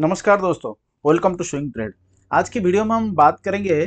नमस्कार दोस्तों welcome to swing trade आज की वीडियो में हम बात करेंगे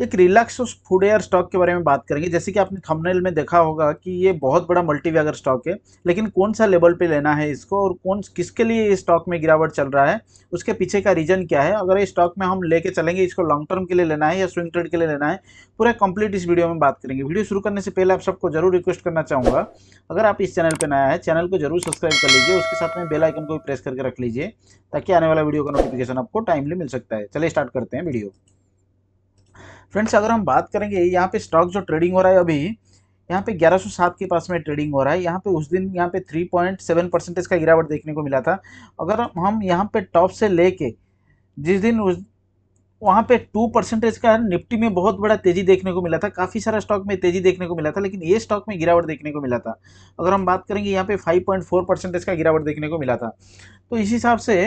एक रिलैक्स फूड एयर स्टॉक के बारे में बात करेंगे जैसे कि आपने थंबनेल में देखा होगा कि ये बहुत बड़ा मल्टीवैगर स्टॉक है लेकिन कौन सा लेवल पे लेना है इसको और कौन किसके लिए ये स्टॉक में गिरावट चल रहा है उसके पीछे का रीजन क्या है अगर ये स्टॉक में हम लेके चलेंगे इसको लॉन्ग टर्म के लिए लेना है या स्विंग ट्रेड के लिए लेना है पूरा कंप्लीट इस वीडियो में बात करेंगे वीडियो शुरू करने से पहले आप सबको जरूर रिक्वेस्ट करना चाहूँगा अगर आप इस चैनल पर नया है चैनल को जरूर सब्सक्राइब कर लीजिए उसके साथ में बेलाइकन को भी प्रेस करके रख लीजिए ताकि आने वाला वीडियो का नोटिफिकेशन आपको टाइमली मिल सकता है चलिए स्टार्ट करते हैं वीडियो फ्रेंड्स अगर हम बात करेंगे यहाँ पे स्टॉक जो ट्रेडिंग हो रहा है अभी यहाँ पे 1107 के पास में ट्रेडिंग हो रहा है यहाँ पे उस दिन यहाँ पे 3.7 परसेंटेज का गिरावट देखने को मिला था अगर हम यहाँ पे टॉप से लेके जिस दिन उस वहाँ पे टू परसेंटेज का निफ्टी में बहुत बड़ा तेजी देखने को मिला था काफ़ी सारा स्टॉक में तेजी देखने को मिला था लेकिन ये स्टॉक में गिरावट देखने को मिला था अगर हम बात करेंगे यहाँ पे फोर परसेंटेज का गिरावट देखने को मिला था तो इस हिसाब से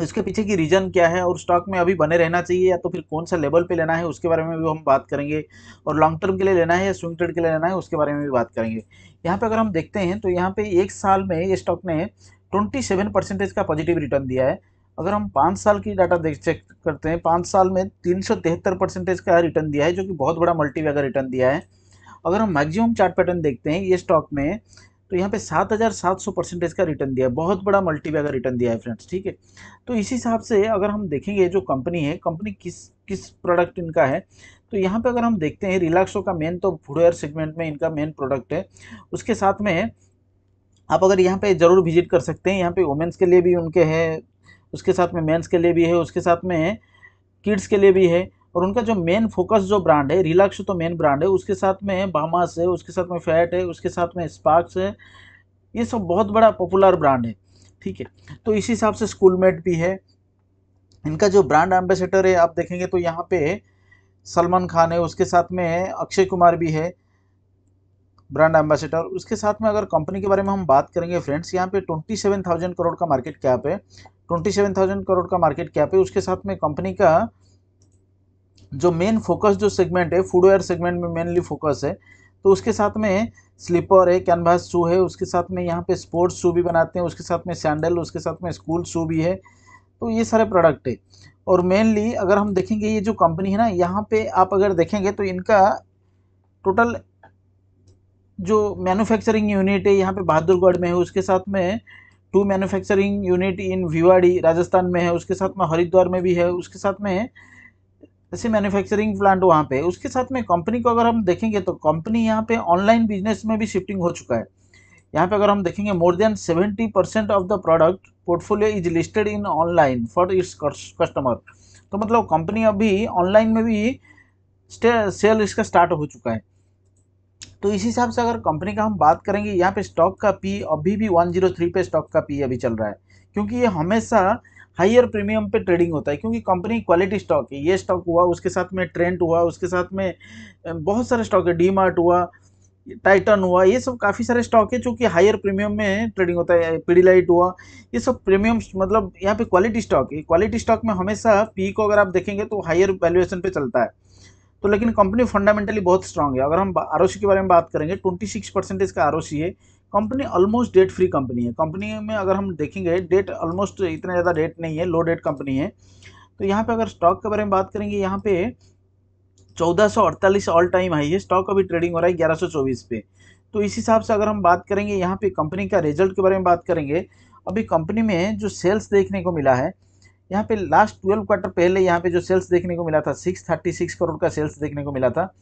तो इसके पीछे की रीज़न क्या है और स्टॉक में अभी बने रहना चाहिए या तो फिर कौन सा लेवल पे लेना है उसके बारे में भी हम बात करेंगे और लॉन्ग टर्म के लिए लेना है या स्विंग ट्रेड के लिए लेना है उसके बारे में भी बात करेंगे यहाँ पे अगर हम देखते हैं तो यहाँ पे एक साल में ये स्टॉक ने ट्वेंटी सेवन परसेंटेज का पॉजिटिव रिटर्न दिया है अगर हम पाँच साल की डाटा देख चेक करते हैं पाँच साल में तीन सौ तिहत्तर परसेंटेज का रिटर्न दिया है जो कि बहुत बड़ा मल्टीवे रिटर्न दिया है अगर हम मैक्सिमम चार्ट पैटर्न देखते हैं ये स्टॉक ने तो यहाँ पे सात हज़ार सात सौ परसेंटेज का रिटर्न दिया है बहुत बड़ा मल्टीवे का रिटर्न दिया है फ्रेंड्स ठीक है तो इसी हिसाब से अगर हम देखेंगे जो कंपनी है कंपनी किस किस प्रोडक्ट इनका है तो यहाँ पे अगर हम देखते हैं रिलैक्सो का मेन तो फुटवेयर सेगमेंट में इनका मेन प्रोडक्ट है उसके साथ में आप अगर यहाँ पर ज़रूर विजिट कर सकते हैं यहाँ पर वुमेंस के लिए भी उनके हैं उसके साथ में मेन्स के लिए भी है उसके साथ में किड्स के लिए भी है और उनका जो मेन फोकस जो ब्रांड है रिलैक्स तो मेन ब्रांड है उसके साथ में बामास है उसके साथ में फैट है उसके साथ में स्पार्क्स है ये सब बहुत बड़ा पॉपुलर ब्रांड है ठीक है तो इसी हिसाब से स्कूलमेट भी है इनका जो ब्रांड एम्बेसडर है आप देखेंगे तो यहाँ पे सलमान खान है उसके साथ में अक्षय कुमार भी है ब्रांड एम्बेसडर उसके साथ में अगर कंपनी के बारे में हम बात करेंगे फ्रेंड्स यहाँ पे 27,000 करोड़ का मार्केट कैप है 27,000 करोड़ का मार्केट कैप है उसके साथ में कंपनी का जो मेन फोकस जो सेगमेंट है फूडवेयर सेगमेंट में मेनली फोकस है तो उसके साथ में स्लीपर है कैनवास शू है उसके साथ में यहाँ पे स्पोर्ट्स शू भी बनाते हैं उसके साथ में सैंडल उसके साथ में स्कूल शू भी है तो ये सारे प्रोडक्ट है और मेनली अगर हम देखेंगे ये जो कंपनी है ना यहाँ पे आप अगर देखेंगे तो इनका टोटल जो मैन्युफैक्चरिंग यूनिट है यहाँ पे बहादुरगढ़ में है उसके साथ में two manufacturing unit in Bhiwadi Rajasthan में है उसके साथ में हरिद्वार में भी है उसके साथ में जैसे मैन्युफैक्चरिंग प्लांट वहाँ पे उसके साथ में कंपनी को अगर हम देखेंगे तो कंपनी यहाँ पे ऑनलाइन बिजनेस में भी शिफ्टिंग हो चुका है यहाँ पे अगर हम देखेंगे more than seventy percent of the product portfolio is listed in online for its customer तो मतलब कंपनी अभी ऑनलाइन में भी सेल इसका स्टार्ट हो चुका है तो इस हिसाब से अगर कंपनी का हम बात करेंगे यहाँ पे स्टॉक का पी अभी भी थ्री पे स्टॉक का पी अभी चल रहा है क्योंकि ये हमेशा हायर प्रीमियम पे ट्रेडिंग होता है क्योंकि कंपनी क्वालिटी स्टॉक है ये स्टॉक हुआ उसके साथ में ट्रेंट हुआ उसके साथ में बहुत सारे स्टॉक है डी मार्ट हुआ टाइटन हुआ ये सब काफ़ी सारे स्टॉक है जो कि हायर प्रीमियम में ट्रेडिंग होता है पीडीलाइट हुआ ये सब प्रीमियम मतलब यहाँ पे क्वालिटी स्टॉक है क्वालिटी स्टॉक में हमेशा पी को अगर आप देखेंगे तो हायर वैल्यूएशन पे चलता है तो लेकिन कंपनी फंडामेंटली बहुत स्ट्रांग है अगर हम आर के बारे में बात करेंगे ट्वेंटी सिक्स परसेंटेज का आर है company almost debt free company है कंपनी में अगर हम देखेंगे डेट ऑलमोस्ट इतना ज़्यादा डेट नहीं है लो डेट कंपनी है तो यहाँ पे अगर स्टॉक के बारे में बात करेंगे यहाँ पे 1448 ऑल टाइम हाई है स्टॉक अभी ट्रेडिंग हो रहा है 1124 पे तो इस हिसाब से अगर हम बात करेंगे यहाँ पे कंपनी का रिजल्ट के बारे में बात करेंगे अभी कंपनी में जो सेल्स देखने को मिला है यहाँ पे लास्ट ट्वेल्व क्वार्टर पहले यहाँ पे जो सेल्स देखने को मिला था सिक्स थर्टी सिक्स करोड़ का सेल्स देखने को मिला था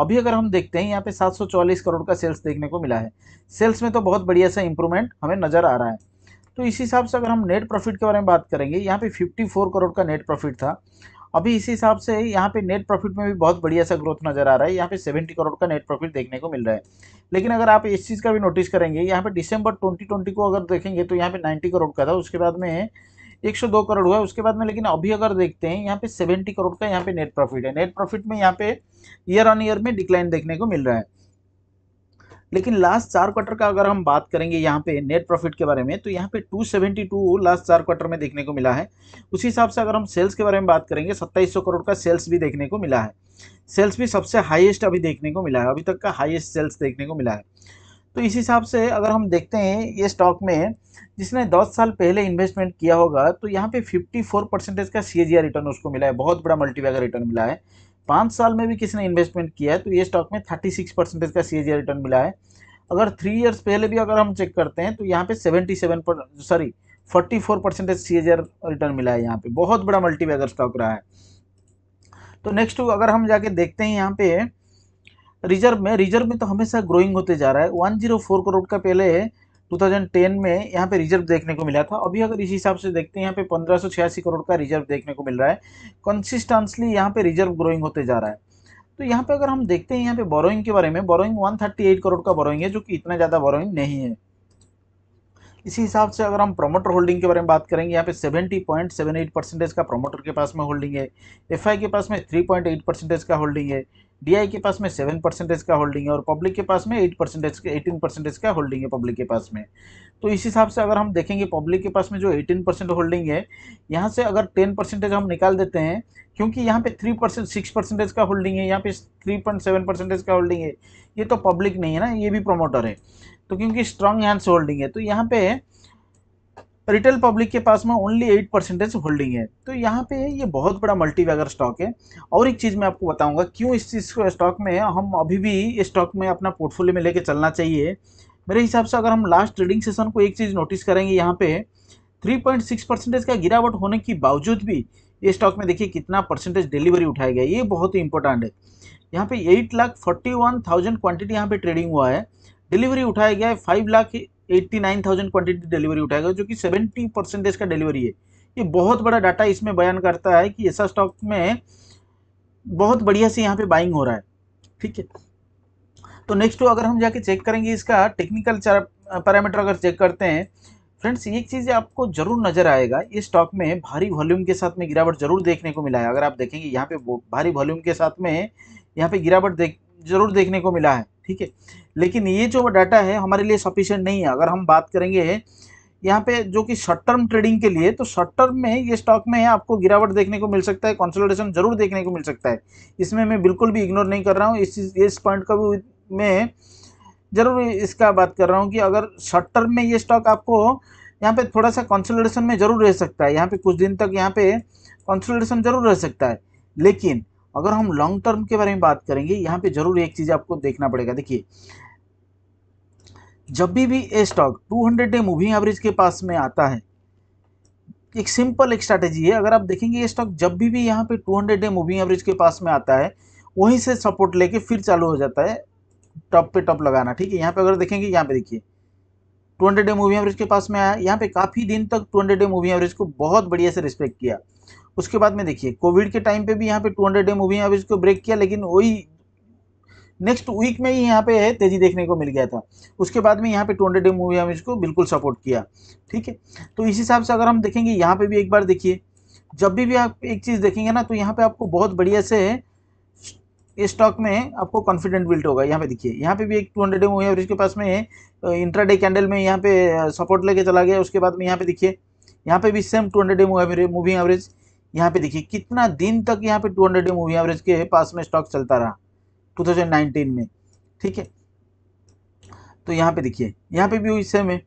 अभी अगर हम देखते हैं यहाँ पे 744 करोड़ का सेल्स देखने को मिला है सेल्स में तो बहुत बढ़िया सा इंप्रूवमेंट हमें नज़र आ रहा है तो इस हिसाब से अगर हम नेट प्रॉफिट के बारे में बात करेंगे यहाँ पे 54 करोड़ का नेट प्रॉफिट था अभी इस हिसाब से यहाँ पे नेट प्रॉफिट में भी बहुत बढ़िया सा ग्रोथ नज़र आ रहा है यहाँ पे 70 करोड़ का नेट प्रॉफिट देखने को मिल रहा है लेकिन अगर आप इस चीज़ का भी नोटिस करेंगे यहाँ पे दिसंबर 2020 को अगर देखेंगे तो यहाँ पे 90 करोड़ का था उसके बाद में 102 करोड़ हुआ है उसके बाद में लेकिन अभी अगर देखते हैं यहाँ पे 70 करोड़ का यहाँ पे नेट प्रॉफिट है नेट प्रॉफिट में यहाँ पे ईयर ऑन ईयर में डिक्लाइन देखने को मिल रहा है लेकिन लास्ट चार क्वार्टर का अगर हम बात करेंगे यहाँ पे नेट प्रॉफिट के बारे में तो यहाँ पे 272 लास्ट चार क्वार्टर में देखने को मिला है उसी हिसाब से अगर हम सेल्स के बारे में बात करेंगे 2700 करोड़ का सेल्स भी देखने को मिला है सेल्स भी सबसे हाईएस्ट अभी देखने को मिला है अभी तक का हाईएस्ट सेल्स देखने को मिला है तो इस हिसाब से अगर हम देखते हैं ये स्टॉक में जिसने 10 साल पहले इन्वेस्टमेंट किया होगा तो यहाँ पे 54 परसेंटेज का सी रिटर्न उसको मिला है बहुत बड़ा मल्टीवैगर रिटर्न मिला है पाँच साल में भी किसी ने इन्वेस्टमेंट किया है तो ये स्टॉक में 36 परसेंटेज का सी रिटर्न मिला है अगर थ्री ईयर्स पहले भी अगर हम चेक करते हैं तो यहाँ पे seventy per sorry four percentage सी रिटर्न मिला है यहाँ पे बहुत बड़ा मल्टीपैगर स्टॉक रहा है तो नेक्स्ट अगर हम जाके देखते हैं यहाँ पे रिजर्व में रिजर्व में तो हमेशा ग्रोइंग होते जा रहा है 104 करोड़ का पहले 2010 में यहाँ पे रिजर्व देखने को मिला था अभी अगर इस हिसाब से देखते हैं यहाँ पे पंद्रह करोड़ का रिजर्व देखने को मिल रहा है कंसिस्टेंसली यहाँ पे रिजर्व ग्रोइंग होते जा रहा है तो यहाँ पे अगर हम देखते हैं यहाँ पे बोरोइंग के बारे में बोरोइंग एट करोड़ का बोरोइंग है जो कि इतना ज़्यादा बोरोइंग नहीं है इसी हिसाब से अगर हम प्रमोटर होल्डिंग के बारे में बात करेंगे यहाँ पे 70.78 परसेंटेज का प्रमोटर के पास में होल्डिंग है एफआई के पास में 3.8 परसेंटेज का होल्डिंग है डीआई के पास में सेवन परसेंटेज का होल्डिंग है और पब्लिक के पास में एट परसेंटेज एटीन परसेंटेज का होल्डिंग है पब्लिक के पास में तो इस हिसाब से अगर हम देखेंगे पब्लिक के पास में जो एटीन परसेंट होल्डिंग है यहाँ से अगर टेन परसेंटेज हम निकाल देते हैं क्योंकि यहाँ पे थ्री परसेंट सिक्स परसेंटेज का होल्डिंग है यहाँ पे थ्री पॉइंट सेवन परसेंटेज का होल्डिंग है ये तो पब्लिक नहीं है ना ये भी प्रोमोटर है तो क्योंकि स्ट्रांग हैंड्स होल्डिंग है तो यहाँ पे रिटेल पब्लिक के पास में ओनली एट परसेंटेज होल्डिंग है तो यहाँ पे ये बहुत बड़ा मल्टी वैगर स्टॉक है और एक चीज़ मैं आपको बताऊँगा क्यों इस चीज़ स्टॉक में हम अभी भी इस स्टॉक में अपना पोर्टफोलियो में लेके चलना चाहिए मेरे हिसाब से अगर हम लास्ट ट्रेडिंग सेशन को एक चीज़ नोटिस करेंगे यहाँ पे थ्री परसेंटेज का गिरावट होने के बावजूद भी ये स्टॉक में देखिए कितना परसेंटेज डिलीवरी उठाया गया ये बहुत ही इंपॉर्टेंट है यहाँ पे eight lakh forty one thousand quantity यहाँ पे ट्रेडिंग हुआ है डिलीवरी उठाया गया है फाइव लाख 89,000 क्वांटिटी डिलीवरी उठाएगा जो कि 70 परसेंटेज का डिलीवरी है ये बहुत बड़ा डाटा इसमें बयान करता है कि ऐसा स्टॉक में बहुत बढ़िया से यहाँ पे बाइंग हो रहा है ठीक है तो नेक्स्ट तो अगर हम जाके चेक करेंगे इसका टेक्निकल पैरामीटर अगर चेक करते हैं फ्रेंड्स एक चीज़ आपको जरूर नज़र आएगा इस स्टॉक में भारी वॉल्यूम के साथ में गिरावट जरूर देखने को मिला है अगर आप देखेंगे यहाँ पे भारी वॉल्यूम के साथ में यहाँ पे गिरावट देख जरूर देखने को मिला है ठीक है लेकिन ये जो डाटा है हमारे लिए सफिशियंट नहीं है अगर हम बात करेंगे यहाँ पे जो कि शॉर्ट टर्म ट्रेडिंग के लिए तो शॉर्ट टर्म में ये स्टॉक में है आपको गिरावट देखने को मिल सकता है कंसोलिडेशन जरूर देखने को मिल सकता है इसमें मैं बिल्कुल भी इग्नोर नहीं कर रहा हूँ इस इस पॉइंट का भी मैं जरूर इसका बात कर रहा हूँ कि अगर शॉर्ट टर्म में ये स्टॉक आपको यहाँ पे थोड़ा सा कंसोलिडेशन में जरूर रह सकता है यहाँ पे कुछ दिन तक यहाँ पे कंसोलिडेशन जरूर रह सकता है लेकिन अगर हम लॉन्ग टर्म के बारे में बात करेंगे यहाँ पे जरूर एक चीज़ आपको देखना पड़ेगा देखिए जब भी भी a stock 200 day moving average के पास में आता है एक सिंपल एक स्ट्रैटेजी है अगर आप देखेंगे ये स्टॉक जब भी भी यहाँ पे 200 डे मूविंग एवरेज के पास में आता है वहीं से सपोर्ट लेके फिर चालू हो जाता है टॉप पे टॉप लगाना ठीक है यहाँ पे अगर देखेंगे यहाँ पे देखिए two hundred day moving average के पास में आया यहाँ पे काफ़ी दिन तक two hundred day moving average को बहुत बढ़िया से रिस्पेक्ट किया उसके बाद में देखिए कोविड के टाइम पे भी यहाँ पे two hundred day moving average को ब्रेक किया लेकिन वही नेक्स्ट वीक में ही यहाँ पे है तेजी देखने को मिल गया था उसके बाद में यहाँ पे two hundred day moving average को बिल्कुल सपोर्ट किया ठीक है तो इस हिसाब से अगर हम देखेंगे यहाँ पे भी एक बार देखिए जब भी भी आप एक चीज़ देखेंगे ना तो यहाँ पे आपको बहुत बढ़िया से है इस स्टॉक में आपको कॉन्फिडेंट बिल्ट होगा यहाँ पे देखिए यहाँ पे भी एक 200 हंड्रेड एम एवरेज के पास में इंट्रा डे कैंडल में यहाँ पे सपोर्ट लेके चला गया उसके बाद में यहाँ पे देखिए यहाँ पे भी सेम 200 एम मूविंग एवरेज यहाँ पे देखिए कितना दिन तक यहाँ पे 200 डे मूविंग एवरेज के पास में स्टॉक चलता रहा टू में ठीक है तो यहाँ पे देखिए यहाँ पे भी वही सेम है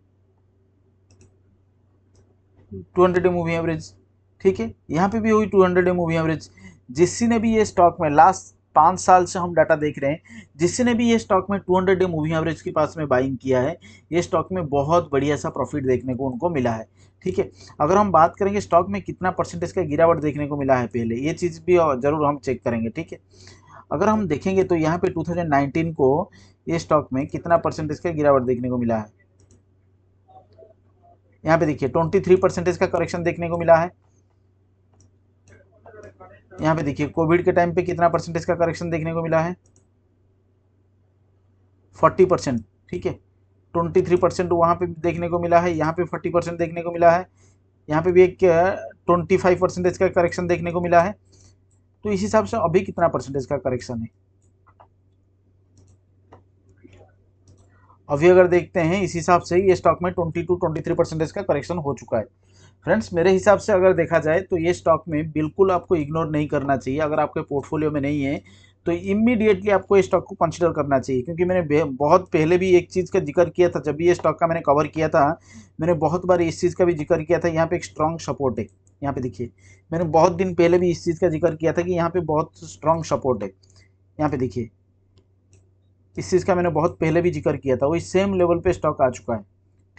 टू हंड्रेड एवरेज ठीक है यहाँ पे भी वही टू हंड्रेड एवरेज जिससी ने भी ये स्टॉक में लास्ट पाँच साल से हम डाटा देख रहे हैं जिसने भी ये स्टॉक में 200 डे मूविंग एवरेज के पास में बाइंग किया है ये स्टॉक में बहुत बढ़िया सा प्रॉफिट देखने को उनको मिला है ठीक है अगर हम बात करेंगे स्टॉक में कितना परसेंटेज का गिरावट देखने को मिला है पहले ये चीज़ भी ज़रूर हम चेक करेंगे ठीक है अगर हम देखेंगे तो यहाँ पर टू को ये स्टॉक में कितना परसेंटेज का गिरावट देखने को मिला है यहाँ पे देखिए 23 परसेंटेज का करेक्शन देखने को मिला है यहाँ पे देखिए कोविड के टाइम पे कितना परसेंटेज का करेक्शन देखने को मिला है फोर्टी परसेंट ठीक है ट्वेंटी थ्री परसेंट वहाँ पर देखने को मिला है यहाँ पे फोर्टी परसेंट देखने को मिला है यहाँ पे भी एक ट्वेंटी फाइव परसेंटेज का करेक्शन देखने को मिला है तो इस हिसाब से अभी कितना परसेंटेज का करेक्शन है अभी अगर देखते हैं इस हिसाब से ये स्टॉक में twenty two twenty three percentage का करेक्शन हो चुका है फ्रेंड्स मेरे हिसाब से अगर देखा जाए तो ये स्टॉक में बिल्कुल आपको इग्नोर नहीं करना चाहिए अगर आपके पोर्टफोलियो में नहीं है तो इमीडिएटली आपको ये स्टॉक को कंसिडर करना चाहिए क्योंकि मैंने बहुत पहले भी एक चीज़ का जिक्र किया था जब भी ये स्टॉक का मैंने कवर किया था मैंने बहुत बार इस चीज़ का भी जिक्र किया था यहाँ पे एक स्ट्रॉन्ग सपोर्ट है यहाँ पे देखिए मैंने बहुत दिन पहले भी इस चीज़ का जिक्र किया था कि यहाँ पे बहुत स्ट्रॉन्ग सपोर्ट है यहाँ पे देखिए इस चीज़ का मैंने बहुत पहले भी जिक्र किया था वही सेम लेवल पर स्टॉक आ चुका है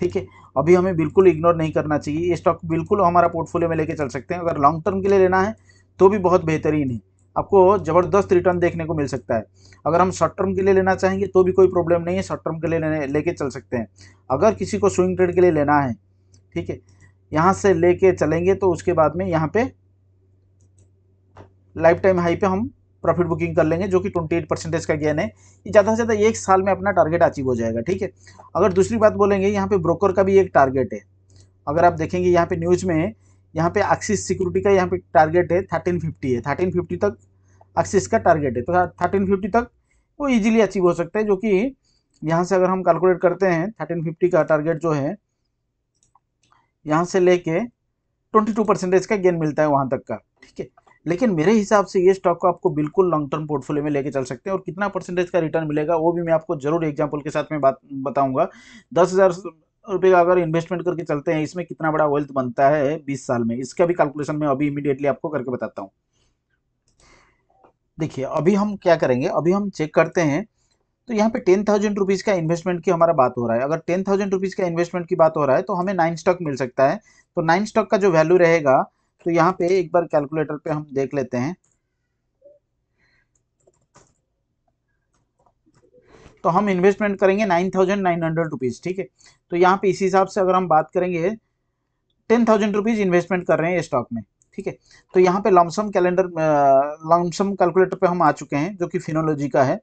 ठीक है अभी हमें बिल्कुल इग्नोर नहीं करना चाहिए ये स्टॉक बिल्कुल हमारा पोर्टफोलियो में लेके चल सकते हैं अगर लॉन्ग टर्म के लिए लेना है तो भी बहुत बेहतरीन है आपको ज़बरदस्त रिटर्न देखने को मिल सकता है अगर हम शॉर्ट टर्म के लिए लेना चाहेंगे तो भी कोई प्रॉब्लम नहीं है शॉर्ट टर्म के लिए लेने लेके चल सकते हैं अगर किसी को स्विंग ट्रेड के लिए लेना है ठीक है यहाँ से लेके चलेंगे तो उसके बाद में यहाँ पे लाइफ टाइम हाई पे हम प्रॉफिट बुकिंग कर लेंगे जो कि ट्वेंटी एट परसेंटेज का गेन है ये ज़्यादा से ज़्यादा एक साल में अपना टारगेट अचीव हो जाएगा ठीक है अगर दूसरी बात बोलेंगे यहाँ पे ब्रोकर का भी एक टारगेट है अगर आप देखेंगे यहाँ पे न्यूज में यहाँ पे एक्सिस सिक्योरिटी का यहाँ पे टारगेट है थर्टीन है थर्टीन तक एक्सिस का टारगेट है तो थर्टीन हाँ, तक वो इजीली अचीव हो सकता है जो कि यहाँ से अगर हम कैलकुलेट करते हैं थर्टीन फिफ्टी का टारगेट जो है यहाँ से लेके ट्वेंटी टू परसेंटेज का गेन मिलता है वहाँ तक का ठीक है लेकिन मेरे हिसाब से ये स्टॉक को आपको बिल्कुल लॉन्ग टर्म पोर्टफोलियो में लेके चल सकते हैं और कितना परसेंटेज का रिटर्न मिलेगा वो भी मैं आपको जरूर एग्जाम्पल के साथ में बात बताऊंगा दस हज़ार रुपये का अगर इन्वेस्टमेंट करके चलते हैं इसमें कितना बड़ा वेल्थ बनता है बीस साल में इसका भी कैलकुलेशन मैं अभी इमीडिएटली आपको करके बताता हूँ देखिए अभी हम क्या करेंगे अभी हम चेक करते हैं तो यहाँ पे टेन थाउजेंड रुपीज़ का इन्वेस्टमेंट की हमारा बात हो रहा है अगर टेन थाउजेंड रुपीज़ का इन्वेस्टमेंट की बात हो रहा है तो हमें नाइन स्टॉक मिल सकता है तो नाइन स्टॉक का जो वैल्यू रहेगा तो यहाँ पे एक बार कैलकुलेटर पे हम देख लेते हैं तो हम इन्वेस्टमेंट करेंगे nine thousand nine hundred rupees ठीक है तो यहाँ पे इसी हिसाब से अगर हम बात करेंगे टेन थाउजेंड रुपीज़ इन्वेस्टमेंट कर रहे हैं स्टॉक में ठीक है तो यहाँ पे लॉन्गसम कैलेंडर लॉन्गसम कैलकुलेटर पे हम आ चुके हैं जो कि फिनोलॉजी का है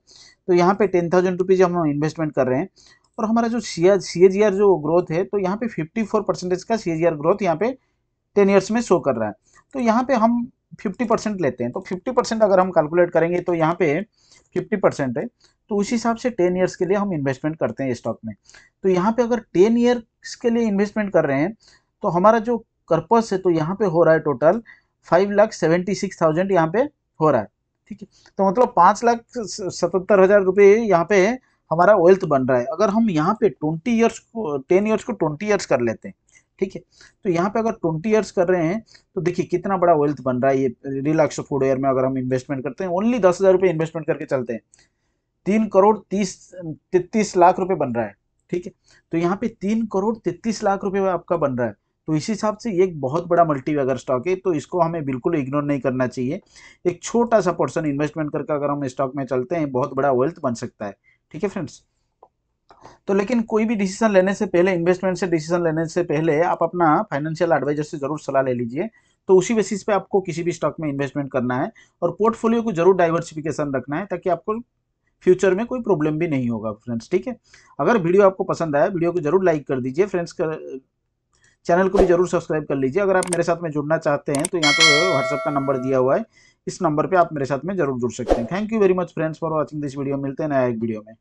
तो यहाँ पे टेन थाउजेंड रुपीज़ हम इन्वेस्टमेंट कर रहे हैं और हमारा जो सी सी जो ग्रोथ है तो यहाँ पे फिफ्टी फोर परसेंटेज का सी ग्रोथ यहाँ पे टेन ईयर्स में शो कर रहा है तो यहाँ पे हम फिफ्टी परसेंट लेते हैं तो फिफ्टी परसेंट अगर हम कैलकुलेट करेंगे तो यहाँ पे फिफ्टी परसेंट है तो उस हिसाब से टेन ईयर्स के लिए हम इन्वेस्टमेंट करते हैं स्टॉक में तो यहाँ पे अगर टेन ईयर्स के लिए इन्वेस्टमेंट कर रहे हैं तो हमारा जो कर्पस है तो यहाँ पे हो रहा है total five lakh seventy six thousand यहाँ पे हो रहा है ठीक है तो मतलब पाँच लाख सतहत्तर हज़ार रुपये यहाँ पे हमारा वेल्थ बन रहा है अगर हम यहाँ पे ट्वेंटी ईयर्स को टेन ईयर्स को ट्वेंटी ईयर्स कर लेते हैं ठीक है तो यहाँ पे अगर ट्वेंटी ईयर्स कर रहे हैं तो देखिए कितना बड़ा वेल्थ बन रहा है ये रिलैक्स फूड एयर में अगर हम इन्वेस्टमेंट करते हैं ओनली दस हज़ार रुपये इन्वेस्टमेंट करके चलते हैं तीन करोड़ तीस तेतीस लाख रुपए बन रहा है ठीक है तो यहाँ पे तीन करोड़ तेतीस लाख रुपए आपका बन रहा है तो इसी हिसाब से एक बहुत बड़ा मल्टी अगर स्टॉक है तो इसको हमें बिल्कुल इग्नोर नहीं करना चाहिए एक छोटा सा पोर्सन इन्वेस्टमेंट करके अगर हम स्टॉक में चलते हैं बहुत बड़ा वेल्थ बन सकता है ठीक है फ्रेंड्स तो लेकिन कोई भी डिसीजन लेने से पहले इन्वेस्टमेंट से डिसीजन लेने से पहले आप अपना फाइनेंशियल एडवाइजर से जरूर सलाह ले लीजिए तो उसी बेसिस पे आपको किसी भी स्टॉक में इन्वेस्टमेंट करना है और पोर्टफोलियो को जरूर डाइवर्सिफिकेशन रखना है ताकि आपको फ्यूचर में कोई प्रॉब्लम भी नहीं होगा फ्रेंड्स ठीक है अगर वीडियो आपको पसंद आया वीडियो को जरूर लाइक कर दीजिए फ्रेंड्स कर चैनल को भी जरूर सब्सक्राइब कर लीजिए अगर आप मेरे साथ में जुड़ना चाहते हैं तो यहाँ तो व्हाट्सअप का नंबर दिया हुआ है इस नंबर पर आप मेरे साथ में जरूर जुड़ सकते हैं thank you very much friends for watching this video मिलते हैं नया एक वीडियो में